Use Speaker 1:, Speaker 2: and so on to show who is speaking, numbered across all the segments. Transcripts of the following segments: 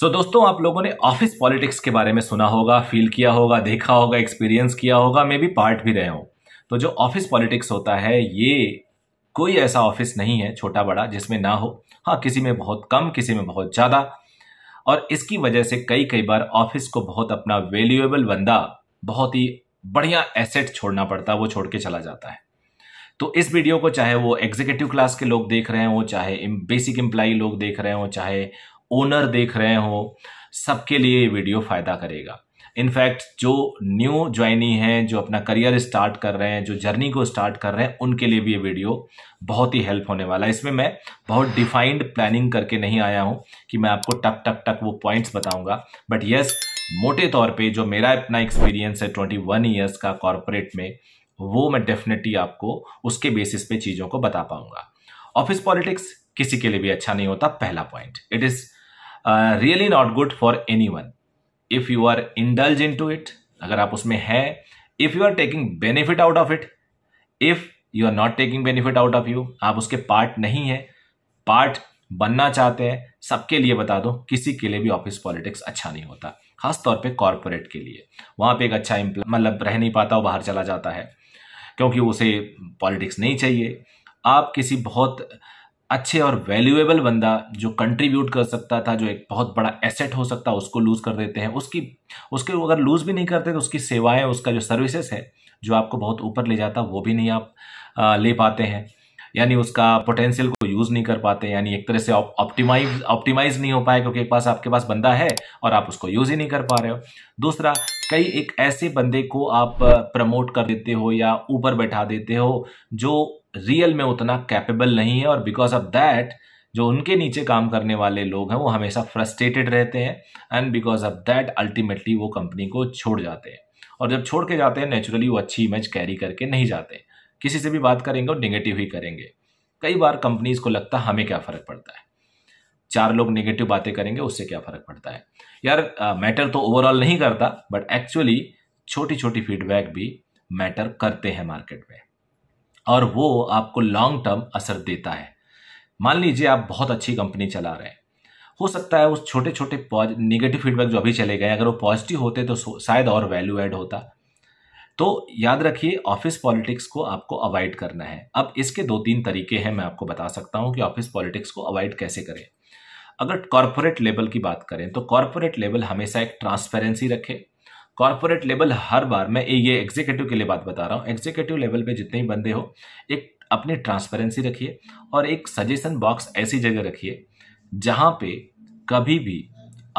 Speaker 1: सो so, दोस्तों आप लोगों ने ऑफिस पॉलिटिक्स के बारे में सुना होगा फील किया होगा देखा होगा एक्सपीरियंस किया होगा मे बी पार्ट भी रहे हो तो जो ऑफिस पॉलिटिक्स होता है ये कोई ऐसा ऑफिस नहीं है छोटा बड़ा जिसमें ना हो हाँ किसी में बहुत कम किसी में बहुत ज़्यादा और इसकी वजह से कई कई बार ऑफिस को बहुत अपना वैल्यूएबल बंदा बहुत ही बढ़िया एसेट छोड़ना पड़ता है वो छोड़ के चला जाता है तो इस वीडियो को चाहे वो एग्जीक्यूटिव क्लास के लोग देख रहे हो चाहे बेसिक एम्प्लाई लोग देख रहे हो चाहे ओनर देख रहे हो सबके लिए ये वीडियो फ़ायदा करेगा इनफैक्ट जो न्यू ज्वाइनी है जो अपना करियर स्टार्ट कर रहे हैं जो जर्नी को स्टार्ट कर रहे हैं उनके लिए भी ये वीडियो बहुत ही हेल्प होने वाला है इसमें मैं बहुत डिफाइंड प्लानिंग करके नहीं आया हूं कि मैं आपको टक टक टक वो पॉइंट्स बताऊंगा बट यस मोटे तौर पे जो मेरा अपना एक्सपीरियंस है ट्वेंटी वन ईयर्स का कॉरपोरेट में वो मैं डेफिनेटली आपको उसके बेसिस पे चीज़ों को बता पाऊंगा ऑफिस पॉलिटिक्स किसी के लिए भी अच्छा नहीं होता पहला point it is really not good for anyone if you are indulge into it अगर आप उसमें हैं if you are taking benefit out of it if you are not taking benefit out of you आप उसके part नहीं है part बनना चाहते हैं सबके लिए बता दो किसी के लिए भी ऑफिस पॉलिटिक्स अच्छा नहीं होता खासतौर पर कॉरपोरेट के लिए वहाँ पर एक अच्छा एम्प्लॉय मतलब रह नहीं पाता वो बाहर चला जाता है क्योंकि उसे पॉलिटिक्स नहीं चाहिए आप किसी बहुत अच्छे और वैल्यूएबल बंदा जो कंट्रीब्यूट कर सकता था जो एक बहुत बड़ा एसेट हो सकता उसको लूज़ कर देते हैं उसकी उसके अगर लूज़ भी नहीं करते तो उसकी सेवाएं उसका जो सर्विसेज है जो आपको बहुत ऊपर ले जाता वो भी नहीं आप आ, ले पाते हैं यानी उसका पोटेंशियल को यूज़ नहीं कर पाते यानी एक तरह से ऑप्टिमाइज ऑप्टिमाइज नहीं हो पाए क्योंकि एक पास आपके पास बंदा है और आप उसको यूज़ ही नहीं कर पा रहे हो दूसरा कई एक ऐसे बंदे को आप प्रमोट कर देते हो या ऊपर बैठा देते हो जो रियल में उतना कैपेबल नहीं है और बिकॉज ऑफ दैट जो उनके नीचे काम करने वाले लोग हैं वो हमेशा फ्रस्ट्रेटेड रहते हैं and because of that ultimately वो कंपनी को छोड़ जाते हैं और जब छोड़ के जाते हैं नेचुरली वो अच्छी इमेज कैरी करके नहीं जाते किसी से भी बात करेंगे और निगेटिव ही करेंगे कई बार कंपनीज को लगता है हमें क्या फ़र्क पड़ता है चार लोग नेगेटिव बातें करेंगे उससे क्या फ़र्क पड़ता है यार मैटर uh, तो ओवरऑल नहीं करता बट एक्चुअली छोटी छोटी फीडबैक भी मैटर करते हैं मार्केट में और वो आपको लॉन्ग टर्म असर देता है मान लीजिए आप बहुत अच्छी कंपनी चला रहे हैं हो सकता है उस छोटे छोटे निगेटिव फीडबैक जो अभी चले गए अगर वो पॉजिटिव होते तो शायद और वैल्यू एड होता तो याद रखिए ऑफिस पॉलिटिक्स को आपको अवॉइड करना है अब इसके दो तीन तरीके हैं मैं आपको बता सकता हूँ कि ऑफिस पॉलिटिक्स को अवॉइड कैसे करें अगर कॉरपोरेट लेवल की बात करें तो कॉरपोरेट लेवल हमेशा एक ट्रांसपेरेंसी रखे कॉर्पोरेट लेवल हर बार मैं ये एग्जीक्यूटिव के लिए बात बता रहा हूँ एग्जीक्यूटिव लेवल पे जितने भी बंदे हो एक अपनी ट्रांसपेरेंसी रखिए और एक सजेशन बॉक्स ऐसी जगह रखिए जहाँ पे कभी भी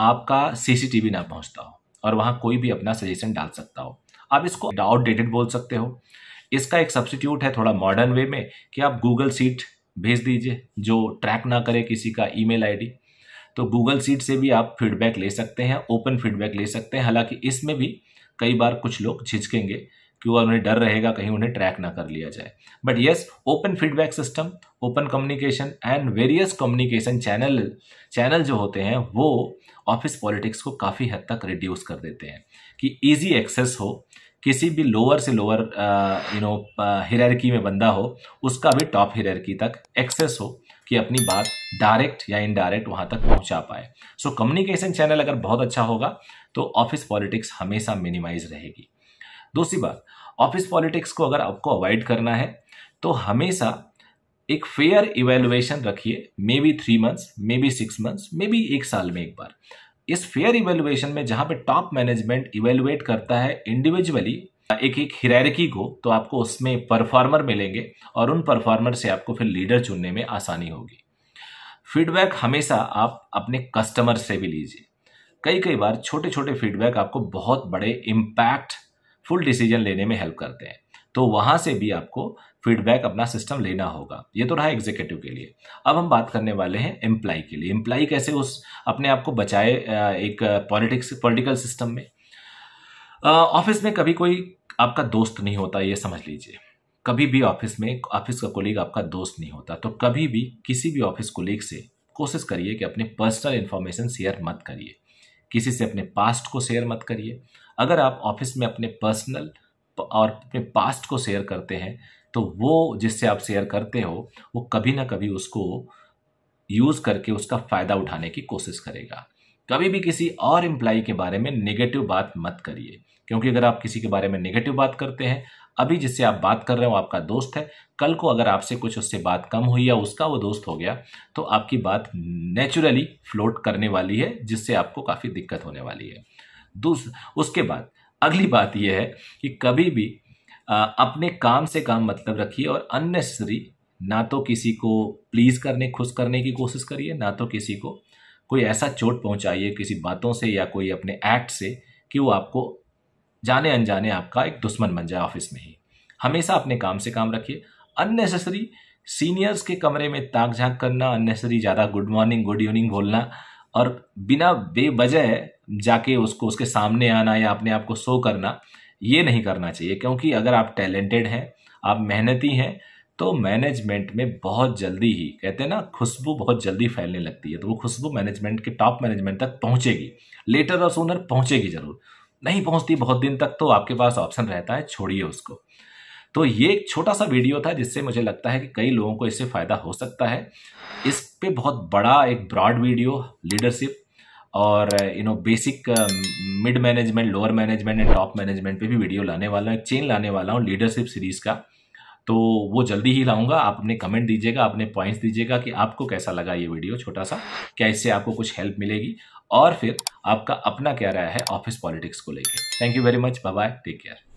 Speaker 1: आपका सीसीटीवी ना पहुँचता हो और वहाँ कोई भी अपना सजेशन डाल सकता हो आप इसको आउटडेटेड बोल सकते हो इसका एक सब्सटीट्यूट है थोड़ा मॉडर्न वे में कि आप गूगल सीट भेज दीजिए जो ट्रैक ना करे किसी का ईमेल आईडी तो गूगल सीट से भी आप फीडबैक ले सकते हैं ओपन फीडबैक ले सकते हैं हालांकि इसमें भी कई बार कुछ लोग झिझकेंगे कि उन्हें डर रहेगा कहीं उन्हें ट्रैक ना कर लिया जाए but yes open feedback system open communication and various communication channel channel जो होते हैं वो ऑफिस पॉलिटिक्स को काफ़ी हद तक रिड्यूस कर देते हैं कि ईजी एक्सेस हो किसी भी लोअर से लोअर यू नो हिरकी में बंदा हो उसका भी टॉप हिरकी तक एक्सेस हो कि अपनी बात डायरेक्ट या इनडायरेक्ट वहां तक पहुंचा पाए सो कम्युनिकेशन चैनल अगर बहुत अच्छा होगा तो ऑफिस पॉलिटिक्स हमेशा मिनिमाइज रहेगी दूसरी बात ऑफिस पॉलिटिक्स को अगर आपको अवॉइड करना है तो हमेशा एक फेयर इवेल्युएशन रखिए maybe three months maybe six months maybe एक साल में एक बार इस फेयर इवेल्युएशन में जहां पे टॉप मैनेजमेंट इवेल्युएट करता है इंडिविजुअली एक एक हिरैरकी को तो आपको उसमें परफॉर्मर मिलेंगे और उन परफॉर्मर से आपको फिर लीडर चुनने में आसानी होगी फीडबैक हमेशा आप अपने कस्टमर से भी लीजिए कई कई बार छोटे छोटे फीडबैक आपको बहुत बड़े इम्पैक्ट फुल डिसीजन लेने में हेल्प करते हैं तो वहाँ से भी आपको फीडबैक अपना सिस्टम लेना होगा ये तो रहा एग्जीक्यूटिव के लिए अब हम बात करने वाले हैं एम्प्लाई के लिए एम्प्लाई कैसे उस अपने आप को बचाए एक पॉलिटिक्स पॉलिटिकल सिस्टम में ऑफिस में कभी कोई आपका दोस्त नहीं होता ये समझ लीजिए कभी भी ऑफिस में ऑफिस का कोलीग आपका दोस्त नहीं होता तो कभी भी किसी भी ऑफिस कोलीग से कोशिश करिए कि अपने पर्सनल इन्फॉर्मेशन शेयर मत करिए किसी से अपने पास्ट को शेयर मत करिए अगर आप ऑफिस में अपने पर्सनल और अपने पास्ट को शेयर करते हैं तो वो जिससे आप शेयर करते हो वो कभी ना कभी उसको यूज़ करके उसका फ़ायदा उठाने की कोशिश करेगा कभी भी किसी और एम्प्लाई के बारे में नेगेटिव बात मत करिए क्योंकि अगर आप किसी के बारे में नेगेटिव बात करते हैं अभी जिससे आप बात कर रहे हो आपका दोस्त है कल को अगर आपसे कुछ उससे बात कम हुई या उसका वो दोस्त हो गया तो आपकी बात नेचुरली फ्लोट करने वाली है जिससे आपको काफ़ी दिक्कत होने वाली है दूस उसके बाद अगली बात यह है कि कभी भी आ, अपने काम से काम मतलब रखिए और अननेसेसरी ना तो किसी को प्लीज़ करने खुश करने की कोशिश करिए ना तो किसी को कोई ऐसा चोट पहुंचाइए किसी बातों से या कोई अपने एक्ट से कि वो आपको जाने अनजाने आपका एक दुश्मन बन जाए ऑफिस में ही हमेशा अपने काम से काम रखिए अननेसेसरी सीनियर्स के कमरे में ताक झांक करना अननेसेसरी ज़्यादा गुड मॉर्निंग गुड इवनिंग बोलना और बिना बेवजह जाके उसको उसके सामने आना या अपने आप को शो करना ये नहीं करना चाहिए क्योंकि अगर आप टैलेंटेड हैं आप मेहनती हैं तो मैनेजमेंट में बहुत जल्दी ही कहते हैं ना खुशबू बहुत जल्दी फैलने लगती है तो वो खुशबू मैनेजमेंट के टॉप मैनेजमेंट तक पहुंचेगी लेटर और सोनर पहुंचेगी जरूर नहीं पहुंचती बहुत दिन तक तो आपके पास ऑप्शन रहता है छोड़िए उसको तो ये एक छोटा सा वीडियो था जिससे मुझे लगता है कि कई लोगों को इससे फ़ायदा हो सकता है इस पर बहुत बड़ा एक ब्रॉड वीडियो लीडरशिप और you know basic mid management lower management and top management पे भी वीडियो लाने वाला हूँ एक चेन लाने वाला हूँ लीडरशिप सीरीज़ का तो वो जल्दी ही लाऊंगा आप अपने कमेंट दीजिएगा अपने पॉइंट्स दीजिएगा कि आपको कैसा लगा ये वीडियो छोटा सा क्या इससे आपको कुछ हेल्प मिलेगी और फिर आपका अपना क्या रहा है ऑफिस पॉलिटिक्स को लेकर thank you very much bye take care